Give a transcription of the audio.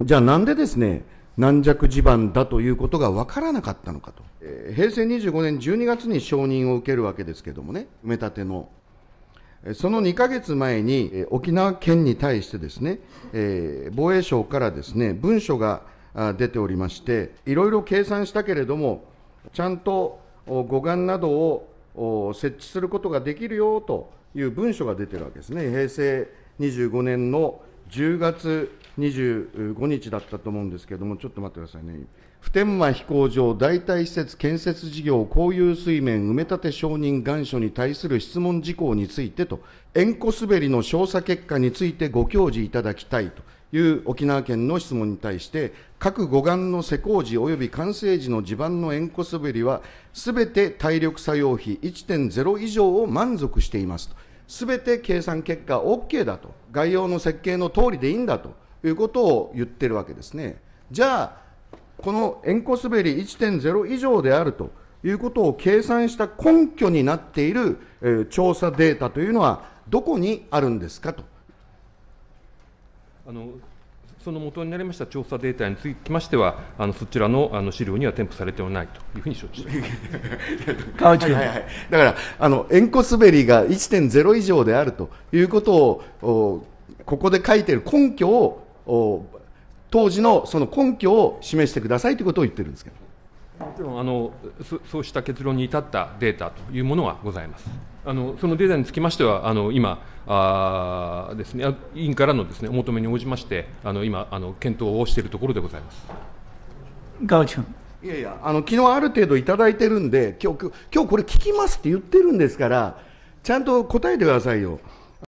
じゃあなんでですね、軟弱地盤だということが分からなかったのかと、えー、平成25年12月に承認を受けるわけですけどもね、埋め立ての、その2か月前に、えー、沖縄県に対してですね、えー、防衛省からですね文書が出ておりまして、いろいろ計算したけれども、ちゃんと護岸などを設置することができるよという文書が出てるわけですね、平成25年の10月25日だったと思うんですけれども、ちょっと待ってくださいね、普天間飛行場代替施設建設事業公有水面埋め立て承認願書に対する質問事項についてと、縁故滑りの調査結果についてご教示いただきたいと。いう沖縄県の質問に対して、各護岸の施工時及び完成時の地盤の円弧滑りは、すべて体力作用比1.0以上を満足していますと、すべて計算結果 OK だと、概要の設計の通りでいいんだということを言ってるわけですね。じゃあ、この円弧滑り1.0以上であるということを計算した根拠になっている、えー、調査データというのは、どこにあるんですかと。あのその元になりました調査データにつきましては、あのそちらのあの資料には添付されてはないというふうに承知していますだから、あの円弧滑りが1.0以上であるということを、ここで書いている根拠を当時のその根拠を示してくださいということを言ってるんですけどもちろんあのそうした結論に至ったデータというものはございます。あのそのデータにつきましては、あの今あです、ね、委員からのです、ね、お求めに応じまして、あの今あの、検討をしているところでございますガウチ君。いやいや、あの昨日ある程度いただいてるんで、今日今日これ聞きますって言ってるんですから、ちゃんと答えてくださいよ。